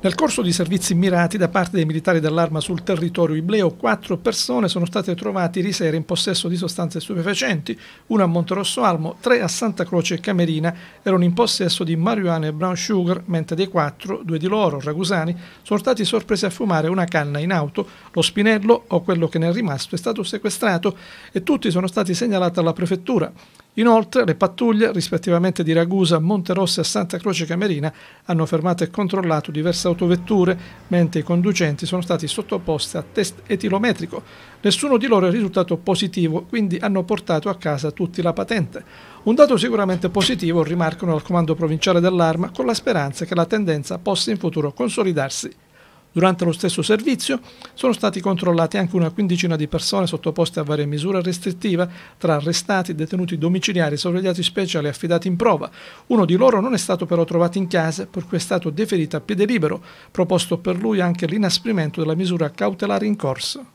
Nel corso di servizi mirati da parte dei militari dell'arma sul territorio ibleo, quattro persone sono state trovate di sera in possesso di sostanze stupefacenti, uno a Monterosso Almo, tre a Santa Croce e Camerina erano in possesso di marijuana e brown sugar, mentre dei quattro, due di loro, ragusani, sono stati sorpresi a fumare una canna in auto, lo spinello o quello che ne è rimasto è stato sequestrato e tutti sono stati segnalati alla prefettura. Inoltre le pattuglie rispettivamente di Ragusa, Monterossa e Santa Croce Camerina hanno fermato e controllato diverse autovetture, mentre i conducenti sono stati sottoposti a test etilometrico. Nessuno di loro è risultato positivo, quindi hanno portato a casa tutti la patente. Un dato sicuramente positivo, rimarcano al Comando Provinciale dell'Arma, con la speranza che la tendenza possa in futuro consolidarsi. Durante lo stesso servizio sono stati controllati anche una quindicina di persone sottoposte a varie misure restrittive, tra arrestati, detenuti domiciliari, sorvegliati speciali e affidati in prova. Uno di loro non è stato però trovato in casa, per cui è stato deferito a piede libero, proposto per lui anche l'inasprimento della misura cautelare in corso.